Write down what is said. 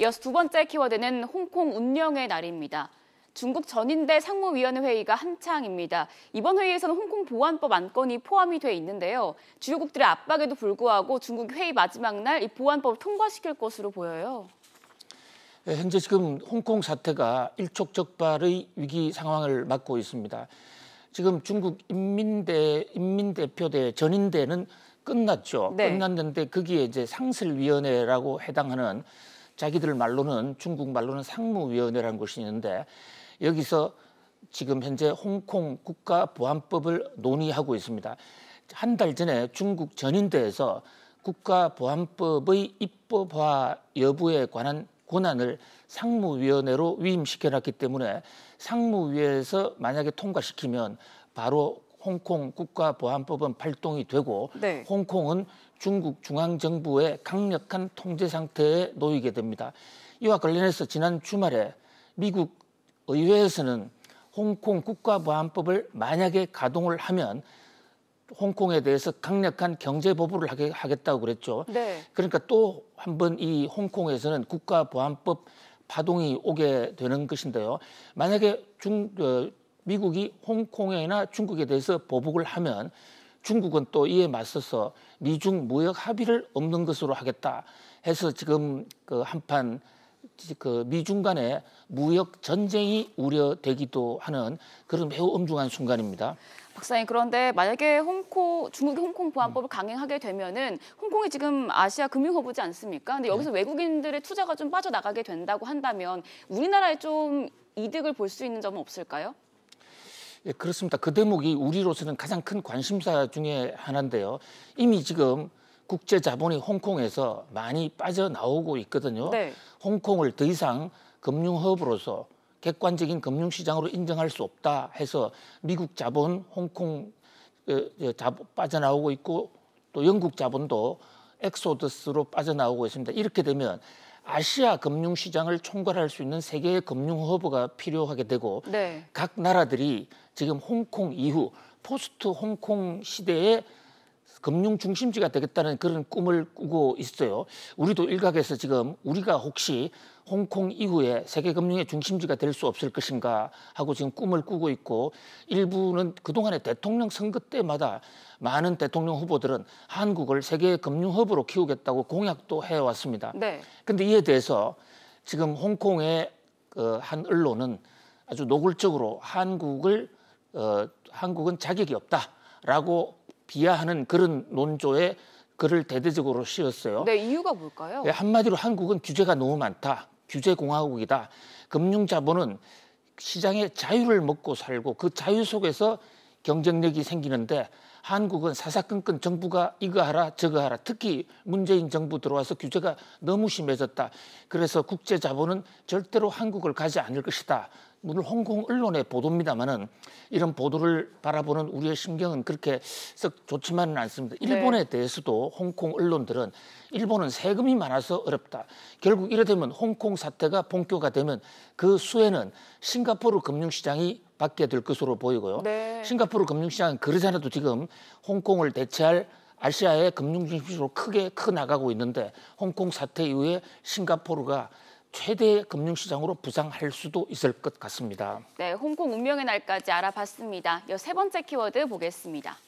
이어서 두 번째 키워드는 홍콩 운명의 날입니다. 중국 전인대 상무위원회 회의가 한창입니다. 이번 회의에서는 홍콩 보안법 안건이 포함이 돼 있는데요. 주요국들의 압박에도 불구하고 중국 회의 마지막 날 이 보안법을 통과시킬 것으로 보여요. 네, 현재 지금 홍콩 사태가 일촉즉발의 위기 상황을 맞고 있습니다. 지금 중국 인민대 인민대표대 전인대는 끝났죠. 네. 끝났는데 거기에 이제 상설위원회라고 해당하는 자기들 말로는 중국 말로는 상무위원회라는 곳이 있는데 여기서 지금 현재 홍콩 국가보안법을 논의하고 있습니다. 한 달 전에 중국 전인대에서 국가보안법의 입법화 여부에 관한 권한을 상무위원회로 위임시켜놨기 때문에 상무위에서 만약에 통과시키면 바로 홍콩 국가보안법은 발동이 되고 네. 홍콩은 중국 중앙정부의 강력한 통제 상태에 놓이게 됩니다. 이와 관련해서 지난 주말에 미국 의회에서는 홍콩 국가보안법을 만약에 가동을 하면 홍콩에 대해서 강력한 경제 보복을 하겠다고 그랬죠. 네. 그러니까 또 한번 이 홍콩에서는 국가보안법 파동이 오게 되는 것인데요. 만약에 중, 어, 미국이 홍콩이나 중국에 대해서 보복을 하면 중국은 또 이에 맞서서 미중 무역 합의를 없는 것으로 하겠다 해서 지금 그 한판 그 미중 간의 무역 전쟁이 우려되기도 하는 그런 매우 엄중한 순간입니다. 박사님 그런데 만약에 홍콩 중국이 홍콩 보안법을 강행하게 되면은 홍콩이 지금 아시아 금융 허브지 않습니까? 근데 여기서 네. 외국인들의 투자가 좀 빠져나가게 된다고 한다면 우리나라에 좀 이득을 볼 수 있는 점은 없을까요? 예, 그렇습니다. 그 대목이 우리로서는 가장 큰 관심사 중에 하나인데요. 이미 지금 국제 자본이 홍콩에서 많이 빠져나오고 있거든요. 네. 홍콩을 더 이상 금융 허브로서 객관적인 금융 시장으로 인정할 수 없다 해서 미국 자본 홍콩 에, 어, 자, 빠져나오고 있고 또 영국 자본도 엑소더스로 빠져나오고 있습니다. 이렇게 되면 아시아 금융 시장을 총괄할 수 있는 세계의 금융 허브가 필요하게 되고 네. 각 나라들이 지금 홍콩 이후 포스트 홍콩 시대에 금융 중심지가 되겠다는 그런 꿈을 꾸고 있어요. 우리도 일각에서 지금 우리가 혹시 홍콩 이후에 세계 금융의 중심지가 될 수 없을 것인가 하고 지금 꿈을 꾸고 있고 일부는 그동안의 대통령 선거 때마다 많은 대통령 후보들은 한국을 세계 금융 허브로 키우겠다고 공약도 해왔습니다. 네. 근데 이에 대해서 지금 홍콩의 그한 언론은 아주 노골적으로 한국을 어, 한국은 자격이 없다라고 비하하는 그런 논조에 글을 대대적으로 씌웠어요. 네, 이유가 뭘까요? 네, 한마디로 한국은 규제가 너무 많다. 규제 공화국이다. 금융 자본은 시장의 자유를 먹고 살고 그 자유 속에서 경쟁력이 생기는데 한국은 사사건건 정부가 이거 하라 저거 하라 특히 문재인 정부 들어와서 규제가 너무 심해졌다. 그래서 국제 자본은 절대로 한국을 가지 않을 것이다. 물론 홍콩 언론의 보도입니다만은 이런 보도를 바라보는 우리의 심경은 그렇게 썩 좋지만은 않습니다. 네. 일본에 네. 대해서도 홍콩 언론들은 일본은 세금이 많아서 어렵다. 결국 이래 되면 홍콩 사태가 본격화 되면 그 수혜는 싱가포르 금융시장이 받게 될 것으로 보이고요. 네. 싱가포르 금융시장은 그러지않아도 지금 홍콩을 대체할 아시아의 금융 중심으로 크게 커 나가고 있는데 홍콩 사태 이후에 싱가포르가 최대 금융시장으로 부상할 수도 있을 것 같습니다. 네, 홍콩 운명의 날까지 알아봤습니다. 세 번째 키워드 보겠습니다.